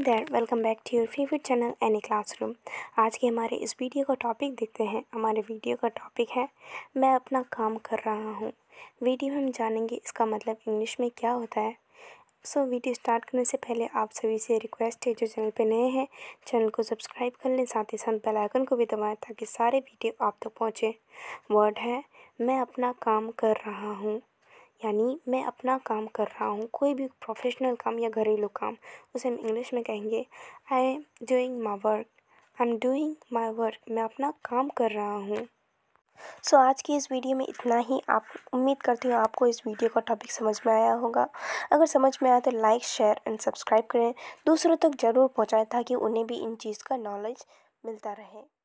he there welcome back to your favourite channel any classroom आज के हमारे इस वीडियो का टॉपिक देखते हैं हमारे वीडियो का टॉपिक है मैं अपना काम कर रहा हूँ वीडियो में हम जानेंगे इसका मतलब इंग्लिश में क्या होता है सो so, वीडियो स्टार्ट करने से पहले आप सभी से रिक्वेस्ट है जो चैनल पर नए हैं चैनल को सब्सक्राइब कर लें साथ ही साथ बेलाइकन को भी दबाएँ ताकि सारे वीडियो आप तक तो पहुँचें वर्ड है मैं अपना काम कर रहा हूँ यानी मैं अपना काम कर रहा हूँ कोई भी प्रोफेशनल काम या घरेलू काम उसे हम इंग्लिश में कहेंगे I am doing my work I am doing my work मैं अपना काम कर रहा हूँ सो so, आज की इस वीडियो में इतना ही आप उम्मीद करती हूँ आपको इस वीडियो का टॉपिक समझ में आया होगा अगर समझ में आया तो लाइक शेयर एंड सब्सक्राइब करें दूसरों तक ज़रूर पहुँचाएँ ताकि उन्हें भी इन चीज़ का नॉलेज मिलता रहे